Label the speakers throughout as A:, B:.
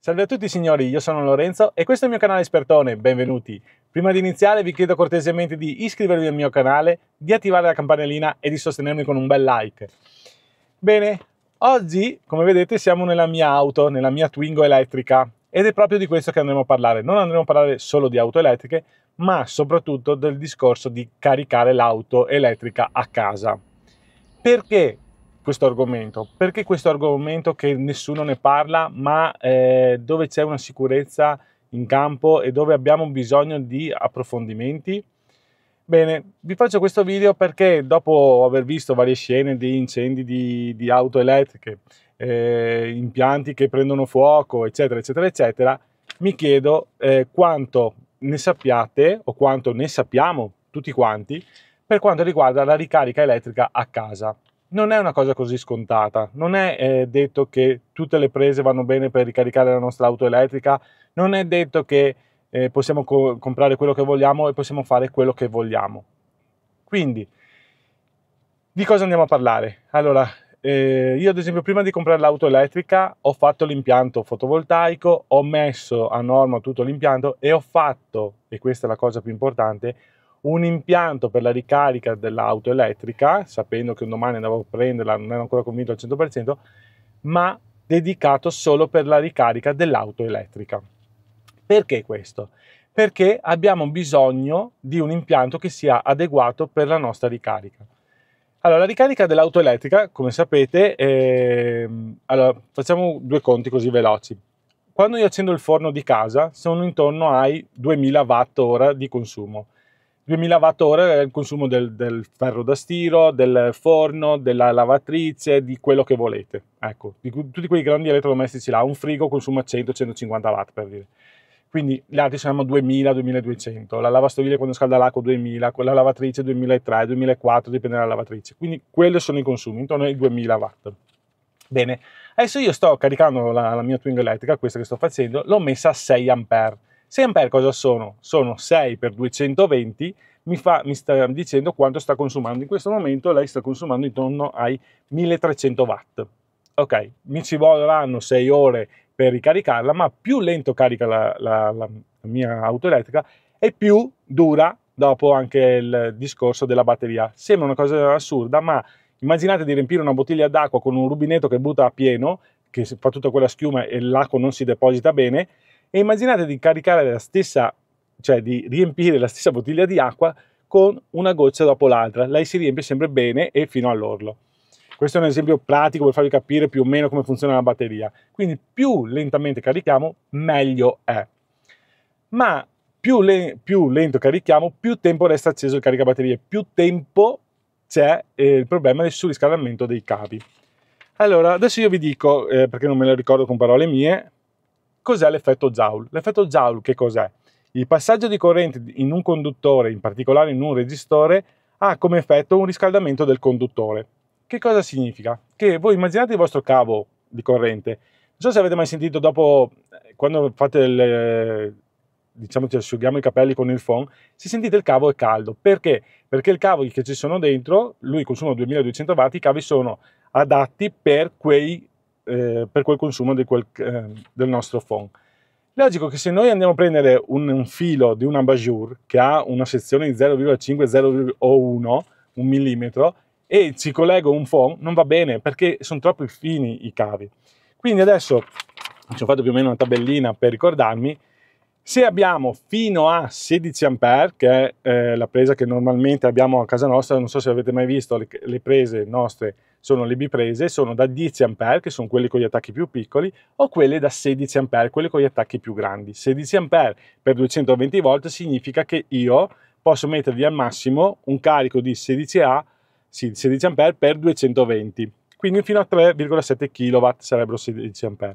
A: Salve a tutti signori, io sono Lorenzo e questo è il mio canale Espertone, benvenuti! Prima di iniziare vi chiedo cortesemente di iscrivervi al mio canale, di attivare la campanellina e di sostenermi con un bel like. Bene, oggi come vedete siamo nella mia auto, nella mia Twingo elettrica ed è proprio di questo che andremo a parlare. Non andremo a parlare solo di auto elettriche, ma soprattutto del discorso di caricare l'auto elettrica a casa. Perché questo argomento? Perché questo argomento che nessuno ne parla, ma eh, dove c'è una sicurezza in campo e dove abbiamo bisogno di approfondimenti? Bene, vi faccio questo video perché dopo aver visto varie scene di incendi di, di auto elettriche, eh, impianti che prendono fuoco, eccetera, eccetera, eccetera, mi chiedo eh, quanto ne sappiate o quanto ne sappiamo tutti quanti per quanto riguarda la ricarica elettrica a casa. Non è una cosa così scontata, non è eh, detto che tutte le prese vanno bene per ricaricare la nostra auto elettrica, non è detto che eh, possiamo co- comprare quello che vogliamo e possiamo fare quello che vogliamo. Quindi, di cosa andiamo a parlare? Allora, eh, io ad esempio prima di comprare l'auto elettrica ho fatto l'impianto fotovoltaico, ho messo a norma tutto l'impianto e ho fatto, e questa è la cosa più importante, un impianto per la ricarica dell'auto elettrica, sapendo che un domani andavo a prenderla, non ero ancora convinto al 100%, ma dedicato solo per la ricarica dell'auto elettrica. Perché questo? Perché abbiamo bisogno di un impianto che sia adeguato per la nostra ricarica. Allora, la ricarica dell'auto elettrica, come sapete, è... Ehm, allora, facciamo due conti così veloci. Quando io accendo il forno di casa sono intorno ai 2000 watt ora di consumo. 2000 watt-ore è il consumo del, del, ferro da stiro, del forno, della lavatrice, di quello che volete. Ecco, di tutti quei grandi elettrodomestici là, un frigo consuma 100-150 watt per dire. Quindi gli altri saranno 2000-2200, la lavastoviglie quando scalda l'acqua 2000, quella lavatrice 2003-2004, dipende dalla lavatrice. Quindi quelli sono i consumi, intorno ai 2000 watt. Bene, adesso io sto caricando la, la mia twing elettrica, questa che sto facendo, l'ho messa a 6 ampere 6A cosa sono? Sono 6 per 220, mi, fa, mi sta dicendo quanto sta consumando. In questo momento lei sta consumando intorno ai 1300 watt. Ok, mi ci vorranno 6 ore per ricaricarla, ma più lento carica la, la, la mia auto elettrica e più dura dopo anche il discorso della batteria. Sembra una cosa assurda, ma immaginate di riempire una bottiglia d'acqua con un rubinetto che butta a pieno, che fa tutta quella schiuma e l'acqua non si deposita bene, e immaginate di caricare la stessa, cioè di riempire la stessa bottiglia di acqua con una goccia dopo l'altra. Lei si riempie sempre bene e fino all'orlo. Questo è un esempio pratico per farvi capire più o meno come funziona la batteria. Quindi più lentamente carichiamo, meglio è. Ma più, le più lento carichiamo, più tempo resta acceso il caricabatterie, più tempo c'è eh, il problema del surriscaldamento dei cavi. Allora, adesso io vi dico, eh, perché non me lo ricordo con parole mie, cos'è l'effetto Joule. L'effetto Joule che cos'è? Il passaggio di corrente in un conduttore, in particolare in un resistore, ha come effetto un riscaldamento del conduttore. Che cosa significa? Che voi immaginate il vostro cavo di corrente. Non so se avete mai sentito dopo, eh, quando fate il, eh, diciamo ci asciughiamo i capelli con il phon, se sentite il cavo è caldo. Perché? Perché i cavi che ci sono dentro, lui consuma 2200 watt, i cavi sono adatti per quei eh, per quel consumo quel, eh, del nostro phone. Logico che se noi andiamo a prendere un, un filo di un basure che ha una sezione di 0,5 01 1, un millimetro, e ci collego un phone, non va bene perché sono troppo fini i cavi. Quindi adesso ci ho fatto più o meno una tabellina per ricordarmi, se abbiamo fino a 16 A, che è eh, la presa che normalmente abbiamo a casa nostra, non so se avete mai visto le, le prese nostre sono le biprese, sono da 10 A, che sono quelle con gli attacchi più piccoli, o quelle da 16 A, quelle con gli attacchi più grandi. 16 A per 220 V significa che io posso mettervi al massimo un carico di 16 A, sì, 16 A per 220, quindi fino a 3,7 kW sarebbero 16 A.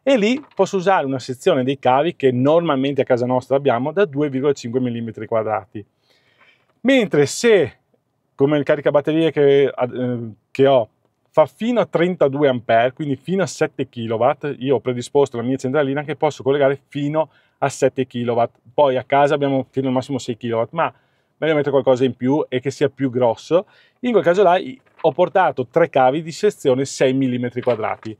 A: E lì posso usare una sezione dei cavi che normalmente a casa nostra abbiamo da 2,5 mm quadrati. Mentre se come il caricabatterie che, eh, che ho fa fino a 32 A, quindi fino a 7 kW. Io ho predisposto la mia centralina che posso collegare fino a 7 kW. Poi a casa abbiamo fino al massimo 6 kW, ma meglio mettere qualcosa in più e che sia più grosso. In quel caso là ho portato tre cavi di sezione 6 mm quadrati.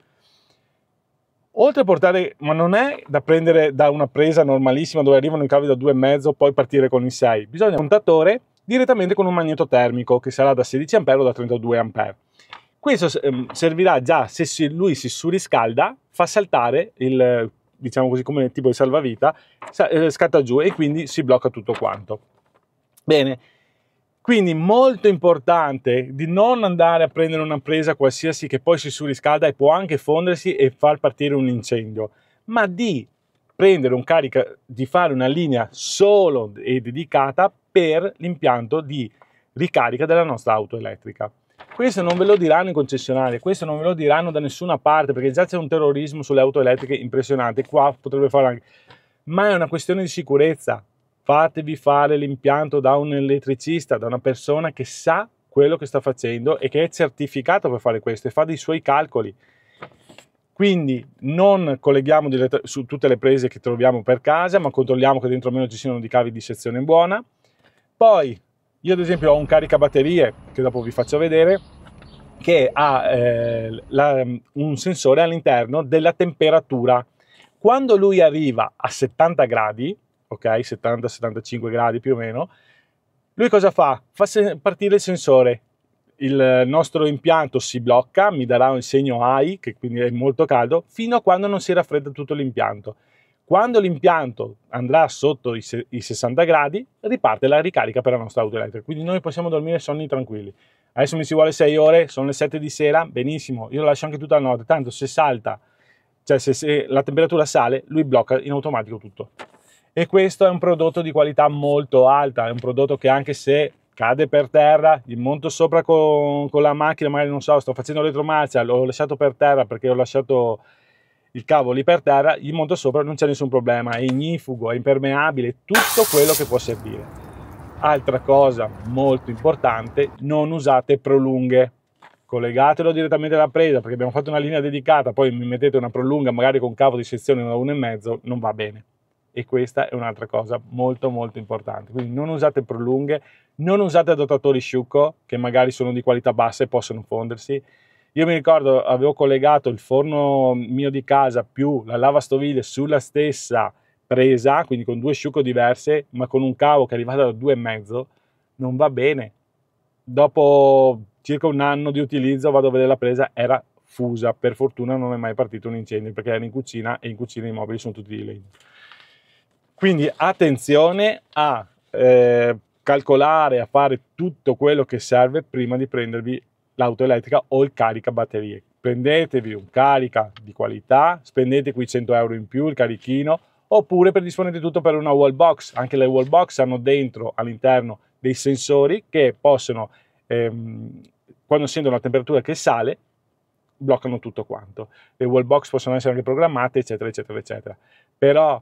A: Oltre a portare, ma non è da prendere da una presa normalissima dove arrivano i cavi da 2,5 poi partire con i 6. Bisogna un contatore direttamente con un magneto termico che sarà da 16 A o da 32 A. Questo ehm, servirà già se lui si surriscalda, fa saltare il, diciamo così, come tipo di salvavita, eh, scatta giù e quindi si blocca tutto quanto. Bene, quindi molto importante di non andare a prendere una presa qualsiasi che poi si surriscalda e può anche fondersi e far partire un incendio, ma di prendere un carica, di fare una linea solo e dedicata per l'impianto di ricarica della nostra auto elettrica. Questo non ve lo diranno i concessionari, questo non ve lo diranno da nessuna parte, perché già c'è un terrorismo sulle auto elettriche impressionante, qua potrebbe fare anche. Ma è una questione di sicurezza. Fatevi fare l'impianto da un elettricista, da una persona che sa quello che sta facendo e che è certificato per fare questo e fa dei suoi calcoli. Quindi non colleghiamo su tutte le prese che troviamo per casa, ma controlliamo che dentro almeno ci siano dei cavi di sezione buona. Poi io ad esempio ho un caricabatterie, che dopo vi faccio vedere, che ha eh, la, un sensore all'interno della temperatura. Quando lui arriva a 70 gradi, ok, 70-75 gradi più o meno, lui cosa fa? Fa partire il sensore, il nostro impianto si blocca, mi darà un segno AI, che quindi è molto caldo, fino a quando non si raffredda tutto l'impianto. Quando l'impianto andrà sotto i, i 60 gradi, riparte la ricarica per la nostra auto elettrica. Quindi noi possiamo dormire sonni tranquilli. Adesso mi si vuole 6 ore, sono le 7 di sera, benissimo, io lo lascio anche tutta la notte, tanto se salta, cioè se, se la temperatura sale, lui blocca in automatico tutto. E questo è un prodotto di qualità molto alta, è un prodotto che anche se cade per terra, gli monto sopra con, con la macchina, magari non so, sto facendo retromarcia, l'ho lasciato per terra perché ho lasciato il cavo lì per terra, gli monto sopra, non c'è nessun problema, è ignifugo, è impermeabile, tutto quello che può servire. Altra cosa molto importante, non usate prolunghe, collegatelo direttamente alla presa perché abbiamo fatto una linea dedicata, poi mi mettete una prolunga magari con cavo di sezione da 1,5, non va bene. E questa è un'altra cosa molto molto importante. Quindi non usate prolunghe, non usate adattatori sciucco che magari sono di qualità bassa e possono fondersi io mi ricordo avevo collegato il forno mio di casa più la lavastoviglie sulla stessa presa, quindi con due sciuco diverse, ma con un cavo che è arrivato da due e mezzo, non va bene. Dopo circa un anno di utilizzo vado a vedere la presa, era fusa, per fortuna non è mai partito un incendio perché era in cucina e in cucina i mobili sono tutti di legno. Quindi attenzione a eh, calcolare, a fare tutto quello che serve prima di prendervi l'auto elettrica o il carica batterie. Prendetevi un carica di qualità, spendete qui 100 euro in più il carichino, oppure predisponete tutto per una wall box. Anche le wall box hanno dentro all'interno dei sensori che possono, ehm, quando sentono la temperatura che sale, bloccano tutto quanto. Le wall box possono essere anche programmate, eccetera, eccetera, eccetera. Però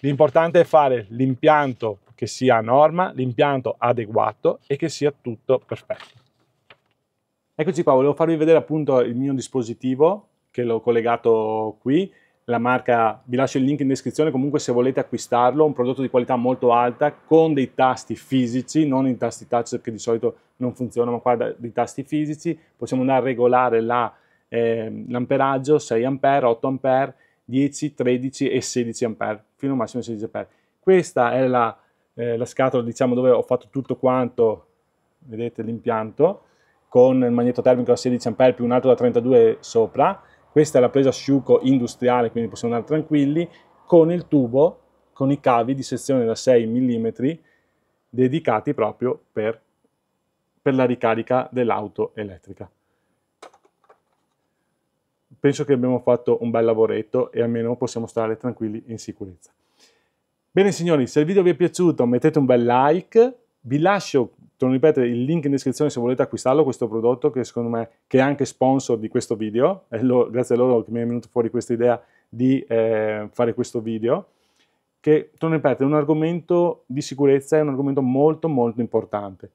A: l'importante è fare l'impianto che sia a norma, l'impianto adeguato e che sia tutto perfetto. Eccoci qua, volevo farvi vedere appunto il mio dispositivo che l'ho collegato qui, la marca, vi lascio il link in descrizione, comunque se volete acquistarlo, un prodotto di qualità molto alta con dei tasti fisici, non i tasti touch che di solito non funzionano, ma qua dei tasti fisici, possiamo andare a regolare ehm, l'amperaggio, la, eh, 6 A, 8 A, 10, 13 e 16 A, fino al massimo 16 A. Questa è la, eh, la scatola diciamo, dove ho fatto tutto quanto, vedete l'impianto, con il magneto termico da 16 A più un altro da 32 sopra, questa è la presa asciugo industriale, quindi possiamo andare tranquilli, con il tubo, con i cavi di sezione da 6 mm dedicati proprio per, per la ricarica dell'auto elettrica. Penso che abbiamo fatto un bel lavoretto e almeno possiamo stare tranquilli in sicurezza. Bene signori, se il video vi è piaciuto mettete un bel like, vi lascio torno a ripetere il link in descrizione se volete acquistarlo questo prodotto che secondo me che è anche sponsor di questo video e lo, grazie a loro che mi è venuta fuori questa idea di eh, fare questo video che torno a è un argomento di sicurezza è un argomento molto molto importante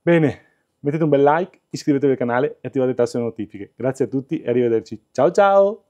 A: bene mettete un bel like iscrivetevi al canale e attivate il tasto delle notifiche grazie a tutti e arrivederci ciao ciao